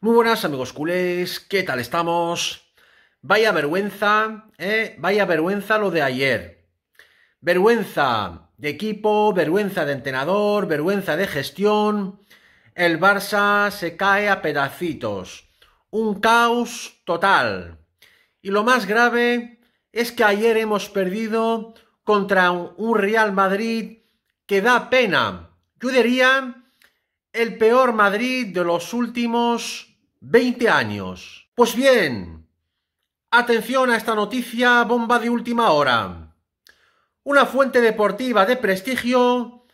Muy buenas amigos culés, ¿qué tal estamos? Vaya vergüenza, ¿eh? Vaya vergüenza lo de ayer. Vergüenza de equipo, vergüenza de entrenador, vergüenza de gestión. El Barça se cae a pedacitos. Un caos total. Y lo más grave es que ayer hemos perdido contra un Real Madrid que da pena. Yo diría el peor Madrid de los últimos 20 años. Pues bien, atención a esta noticia bomba de última hora. Una fuente deportiva de prestigio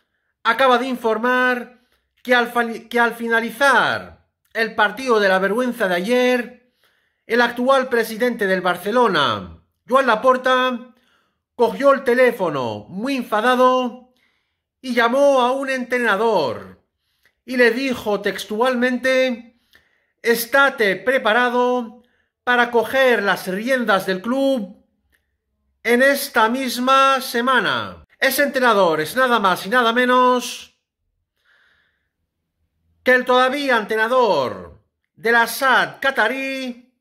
acaba de informar que al, que al finalizar el partido de la vergüenza de ayer, el actual presidente del Barcelona, Joan Laporta, cogió el teléfono muy enfadado y llamó a un entrenador y le dijo textualmente estate preparado para coger las riendas del club en esta misma semana. Ese entrenador es nada más y nada menos que el todavía entrenador de la SAD catarí,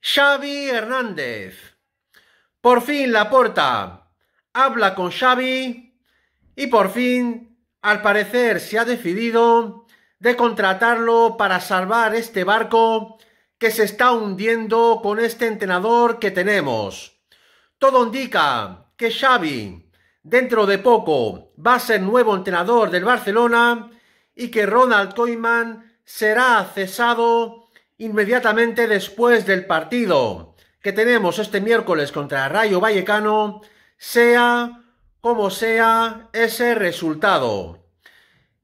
Xavi Hernández. Por fin la porta habla con Xavi y por fin, al parecer, se ha decidido de contratarlo para salvar este barco que se está hundiendo con este entrenador que tenemos. Todo indica que Xavi dentro de poco va a ser nuevo entrenador del Barcelona y que Ronald Koeman será cesado inmediatamente después del partido que tenemos este miércoles contra Rayo Vallecano, sea como sea ese resultado.